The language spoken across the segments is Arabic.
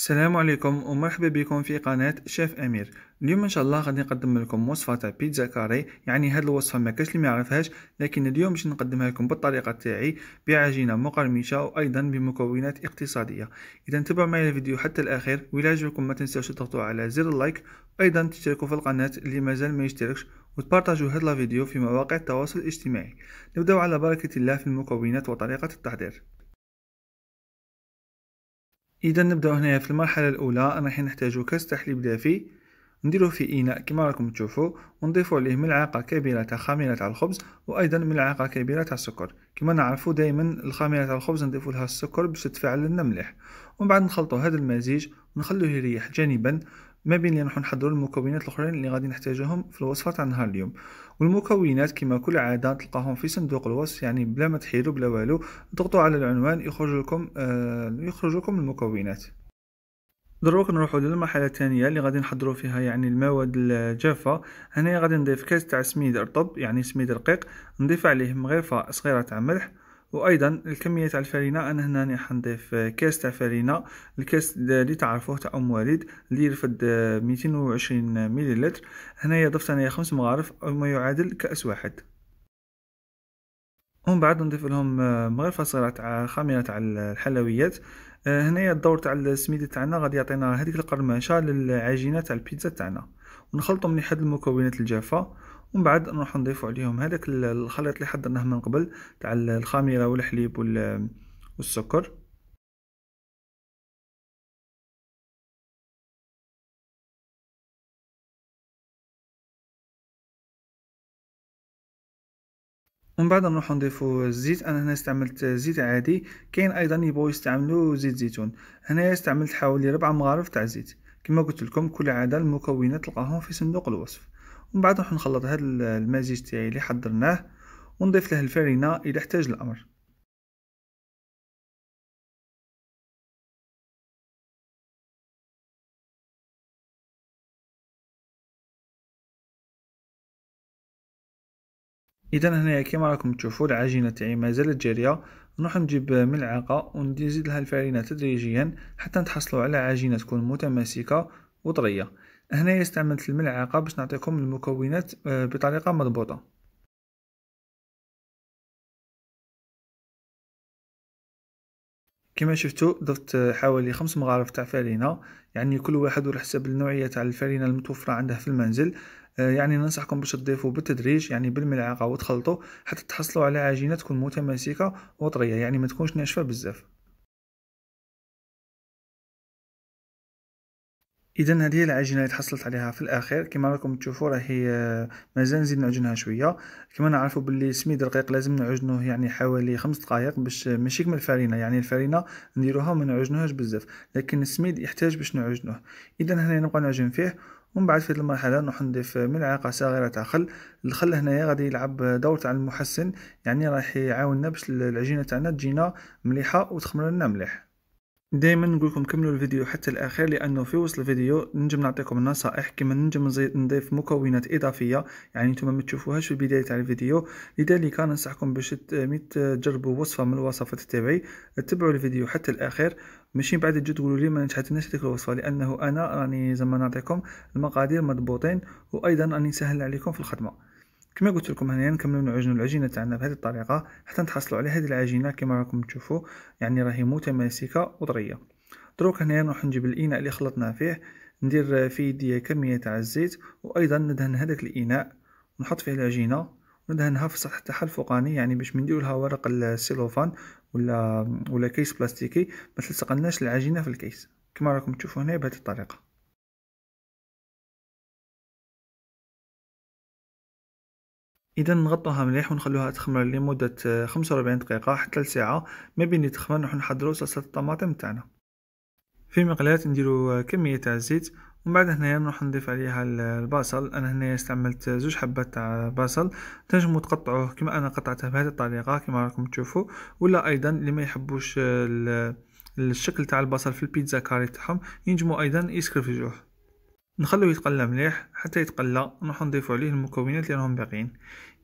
السلام عليكم ومرحبا بكم في قناة شيف أمير اليوم إن شاء الله غادي نقدم لكم وصفة تاع بيتزا كاري يعني هاد الوصفة ما كاش اللي ما يعرفهاش لكن اليوم باش نقدمها لكم بالطريقة تاعي بعجينة مقرمشة وأيضا بمكونات اقتصادية إذا تابعوا معي الفيديو حتى الأخير وإلا عجبكم ما تنساوش تضغطوا على زر اللايك أيضا تشتركوا في القناة اللي مازال ما يشتركش وتبارطاجوا هاد الفيديو في مواقع التواصل الاجتماعي نبداو على بركة الله في المكونات وطريقة التحضير اذا نبداو هنايا في المرحله الاولى انا راح نحتاجو كاس تحليب دافي نديرو في اناء كما راكم تشوفوا ونضيفوا عليه ملعقه كبيره تاع خميره تاع الخبز وايضا ملعقه كبيره تاع السكر كما نعرفوا دائما الخميره تاع الخبز نضيفوا لها السكر باش تتفاعل لنا مليح ومن بعد نخلطوا هذا المزيج ونخلوه يريح جانبا ما بين اللي نحن نحضروا المكونات الاخرين اللي غادي نحتاجهم في الوصفه تاع نهار اليوم والمكونات كما كل عاده تلقاهم في صندوق الوصف يعني بلا ما تحيلوا بلا والو ضغطوا على العنوان يخرج لكم آه يخرج لكم المكونات دروك نروحوا للمرحله الثانيه اللي غادي نحضروا فيها يعني المواد الجافه هنايا غادي نضيف كاس تاع سميد رطب يعني سميد رقيق نضيف عليه مغرفه صغيره تاع ملح وايضا الكميه تاع الفرينه انا هنا حنضيف كاس تاع فرينه الكاس اللي تعرفوه تاع ام وليد اللي يرفد 220 مليلتر هنايا ضفت انايا خمس مغارف ما يعادل كاس واحد ومن بعد نضيف لهم آه، مغرفه صغيره تاع خميره تاع الحلويات آه، هنايا الدور تاع السميدة تاعنا غادي يعطينا هذيك القرمشه للعجينه تاع البيتزا تاعنا ونخلطو مليح هاد المكونات الجافه ومن بعد نروح نضيفو عليهم هذاك الخليط اللي حضرناه من قبل تاع الخميره والحليب والسكر ومن بعد نروحو نضيفو الزيت انا هنا استعملت زيت عادي كاين ايضا يبغوا يستعملوا زيت زيتون هنا استعملت حوالي ربع مغارف تاع زيت كما قلت لكم كل عاده المكونات تلقاهم في صندوق الوصف ومن بعد راح نخلط هاد المزيج تاعي اللي حضرناه ونضيف له الفرينة إذا احتاج الأمر اذا هنايا كما راكم تشوفوا العجينه تاعي مازالت جاريه نروح نجيب ملعقه ونزيد لها الفرينه تدريجيا حتى نتحصلوا على عجينه تكون متماسكه وطريه هنا استعملت الملعقة باش نعطيكم المكونات آه، بطريقة مضبوطة كما شفتوا ضفت حوالي خمس مغارف تاع فرينة يعني كل واحد على حسب النوعية تاع الفرينة المتوفرة عنده في المنزل آه، يعني ننصحكم باش تضيفوا بالتدريج يعني بالملعقة وتخلطوا حتى تحصلوا على عجينة تكون متماسكة وطرية يعني ما تكونش ناشفة بزاف اذا هذه هي العجينه اللي تحصلت عليها في الاخير كما راكم تشوفوا راهي مازال نزيد نعجنها شويه كما نعرفوا باللي سميد الرقيق لازم نعجنوه يعني حوالي خمس دقائق باش ماشي كما الفارينه يعني الفارينه نديروها وما نعجنوهاش بزاف لكن السميد يحتاج باش نعجنوه اذا هنا نبقى نعجن فيه ومن بعد في هذه المرحله نروح نضيف ملعقه صغيره تاع خل الخل هنايا غادي يلعب دور تاع المحسن يعني راح يعاوننا باش العجينه تاعنا تجينا مليحه وتخمر لنا مليح دائما نقول لكم كملوا الفيديو حتى الاخر لانه في وسط الفيديو نجم نعطيكم النصائح كما نجم نضيف مكونات اضافيه يعني انتم ما تشوفوهاش في البدايه تاع الفيديو لذلك ننصحكم باش تجربوا وصفه من الوصفات تاعي تبعوا الفيديو حتى الاخر ماشي بعد تجي تقولوا لي ما نجحتناش هذيك الوصفه لانه انا راني زعما نعطيكم المقادير مضبوطين وايضا راني نسهل عليكم في الخدمه كما قلت لكم هنايا نكملو نعجنو العجينه تاعنا بهذه الطريقه حتى نتحصلوا على هذه العجينه كما راكم تشوفوا يعني راهي متماسكه وطريه دروك هنايا نروح نجيب الاناء اللي خلطنا فيه ندير في يديا كميه تاع الزيت وايضا ندهن هذاك الاناء ونحط فيه العجينه ندهنها في السطح تاعها الفوقاني يعني باش من نديرولها ورق السيلوفان ولا ولا كيس بلاستيكي ما تلصقناش العجينه في الكيس كما راكم تشوفوا هنا بهذه الطريقه اذا نغطوها مليح ونخلوها تخمر لمده 45 آه، دقيقه حتى لساعه ما بين اللي تخمر نروحو نحضروا صلصه الطماطم تاعنا في مقلاة نديرو آه، كميه تاع الزيت ومن بعد هنايا نروح نضيف عليها البصل انا هنايا استعملت آه، زوج حبات تاع بصل تنجمو تقطعوه كما انا قطعته بهذه الطريقه كما راكم تشوفوا ولا ايضا اللي ما يحبوش الشكل تاع البصل في البيتزا كاري تاعهم ينجمو ايضا يسكرفجوه نخلوه يتقلى مليح حتى يتقلى نروحو نضيفو عليه المكونات اللي راهم باقيين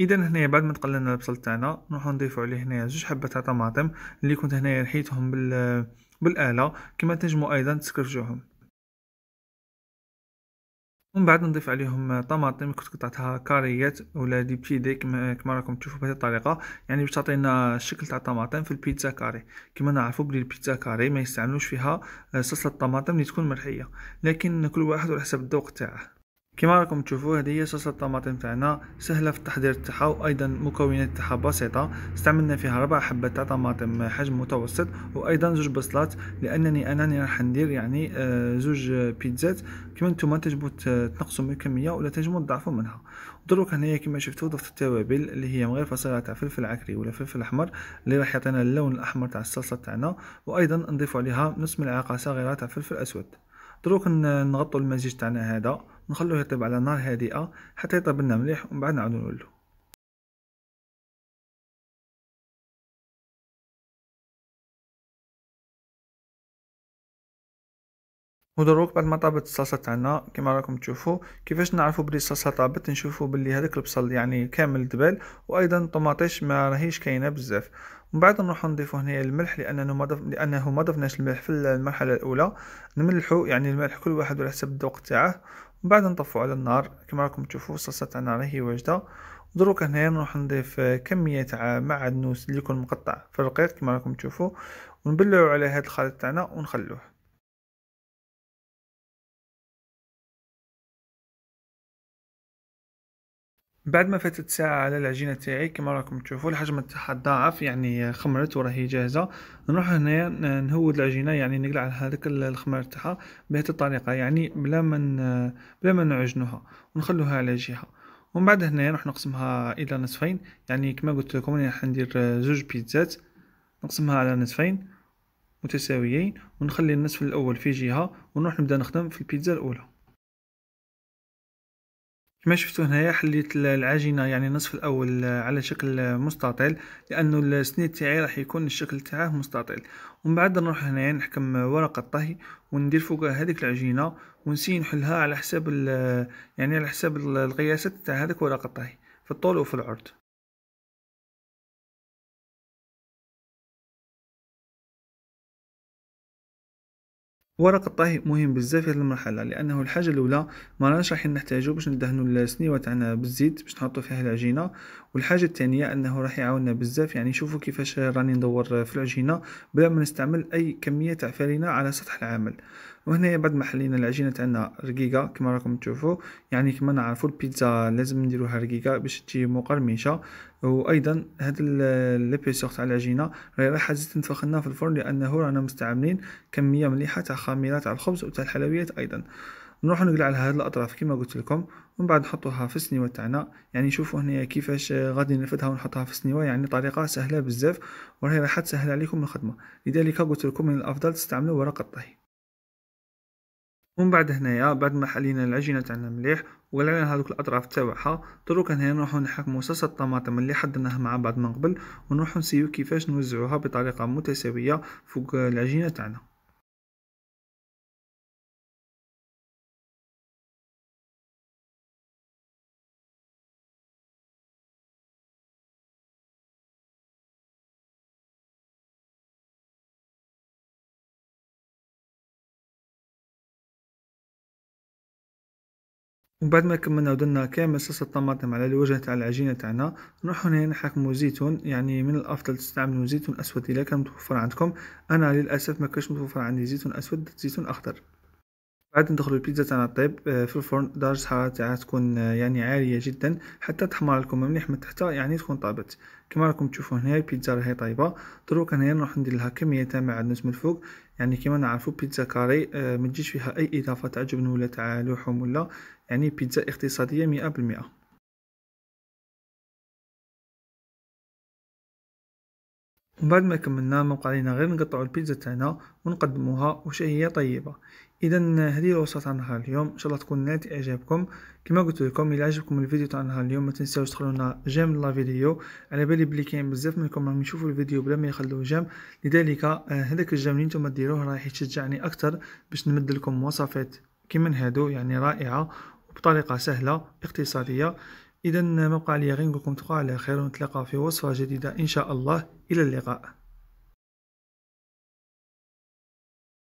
اذا هنايا بعد ما تقلنا البصل تاعنا نروحو نضيفو عليه هنايا جوج حبات تاع طماطم اللي كنت هنايا رحيتهم بال بالاله كما تنجمو ايضا تسكرجوهم ومن بعد نضيف عليهم طماطم كنت قطعتها كاريات ولا دي بتي دي كما راكم تشوفوا بهذه الطريقه يعني باش تعطينا الشكل تاع الطماطم في البيتزا كاري كما نعرفوا بلي البيتزا كاري ما يستعملوش فيها آه، صلصه الطماطم اللي تكون مرحيه لكن كل واحد على حسب الذوق تاعه كما راكم تشوفوا هذه هي صلصه الطماطم تاعنا سهله في التحضير تاعها وايضا مكونات تاعها بسيطه استعملنا فيها ربع حبه تاع طماطم حجم متوسط وايضا زوج بصلات لانني انا راح ندير يعني آه، زوج بيتزات كما نتوما تجبوا تنقصوا من الكميه ولا تجبوا تضعفوا منها دروك هنايا كما شفتوا ضفت التوابل اللي هي من غير فصيله تاع فلفل عكري ولا فلفل احمر اللي راح يعطينا اللون الاحمر تاع الصلصه تاعنا وايضا نضيف عليها نص ملعقه صغيره تاع فلفل اسود دروك نغطوا المزيج تاعنا هذا ونخلوه يطيب على نار هادئة حتى يطيب لنا مليح ومن بعد نعاودو نولو ودروك بعد ما طابت الصلصه تاعنا كما راكم تشوفوا كيفاش نعرفوا بلي الصلصه طابت نشوفوا بلي هذاك البصل يعني كامل دبال وايضا الطماطيش ما راهيش كاينه بزاف من بعد نروحو نضيفو هنايا الملح لانه ما ضف... لانه ما ضفناش الملح في المرحله الاولى نملحو يعني الملح كل واحد على حسب الذوق تاعه من بعد نطفو على النار كما راكم تشوفوا صلصه تاعنا راهي واجده دروك هنايا نروح نضيف كميه تاع معدنوس اللي يكون مقطع في الرقيق كما راكم تشوفوا ونبلعو على هذا الخليط تاعنا ونخلوه بعد ما فاتت ساعة على العجينة تاعي كما راكم تشوفوا الحجم تاعها ضاعف يعني خمرت وراهي جاهزة نروح هنا نهود العجينة يعني نقلع هذاك الخمر تاعها بهذه الطريقة يعني بلا ما بلا ما نعجنوها ونخلوها على جهة ومن بعد هنا راح نقسمها الى نصفين يعني كما قلت لكم راح ندير زوج بيتزات نقسمها على نصفين متساويين ونخلي النصف الاول في جهة ونروح نبدا نخدم في البيتزا الاولى كما شفتوا هنايا حليت العجينه يعني النصف الاول آه، على شكل آه، مستطيل لانه السنيد تاعي راح يكون الشكل تاعه مستطيل ومن بعد نروح هنايا نحكم آه، ورقه الطهي وندير فوق هذيك العجينه ونسي نحلها على حساب يعني على حساب القياسات تاع هذيك ورقه الطهي في الطول وفي العرض ورق الطهي مهم بزاف في هذه المرحله لانه الحاجه الاولى راناش راح نحتاجو باش ندهنوا السنيوه تاعنا بالزيت باش نحطوا فيها العجينه والحاجه الثانيه انه راح يعاوننا بزاف يعني شوفوا كيفاش راني ندور في العجينه بلا ما نستعمل اي كميه تاع على سطح العمل وهنا بعد ما حلينا العجينه تاعنا رقيقه كما راكم تشوفوا يعني كما نعرفوا البيتزا لازم نديروها رقيقه باش تجي مقرمشه وايضا هاد ليبيسور تاع العجينه راهي رايحة تزيد نفخناها في الفرن لانه رانا مستعملين كميه مليحه تاع خميره تاع الخبز وتاع الحلويات ايضا نروح نقلع على هاد الاطراف كما قلت لكم ومن بعد نحطوها في السنيوه تاعنا يعني شوفوا هنايا كيفاش غادي نرفدها ونحطها في السنيوه يعني طريقه سهله بزاف وراهي راح تسهل عليكم الخدمه لذلك قلت لكم من الافضل تستعملوا ورق الطهي ومن بعد هنايا بعد ما حلينا العجينه تاعنا مليح وقلعنا هذوك الاطراف تاعها دروك هنا نروحو نحكمو صلصه الطماطم اللي حضرناها مع بعض من قبل ونروحو نسيو كيفاش نوزعوها بطريقه متساويه فوق العجينه تاعنا ومن بعد ما كملنا ودرنا كامل صلصة الطماطم على الوجه تاع العجينة تاعنا نروحو هنا نحكمو زيتون يعني من الأفضل تستعملو زيتون أسود إلا كان متوفر عندكم أنا للأسف ما كانش متوفر عندي زيتون أسود زيتون أخضر بعد ندخلو البيتزا تاعنا طيب في الفرن درجة الحرارة تاعها تكون آه، يعني عالية جدا حتى تحمر لكم مليح من تحت يعني تكون طابت كما راكم تشوفون هنا البيتزا راهي طايبة دروك هنايا نروح ندير لها كمية تاع معدنوس من الفوق يعني كما نعرفو بيتزا كاري آه، ما تجيش فيها أي إضافة تاع ولا تاع لحوم ولا يعني بيتزا اقتصادية مئة بالمئة ومن بعد ما كملنا ما بقى علينا غير نقطعو البيتزا تاعنا ونقدموها وش هي طيبه اذا هذه الوصفه تاع نهار اليوم ان شاء الله تكون نالت اعجابكم كما قلت لكم الى عجبكم الفيديو تاع نهار اليوم ما تنساوش تدخلوا لنا جيم لا فيديو على بالي بلي كاين بزاف منكم راهم يشوفوا الفيديو بلا ما يخلو جيم لذلك آه، هذاك الجيم اللي نتوما ديروه راح يشجعني اكثر باش نمد لكم وصفات كيما هادو يعني رائعه بطريقه سهله اقتصاديه اذا موقع غير نقول لكم على خير ونتلاقى في وصفه جديده ان شاء الله الى اللقاء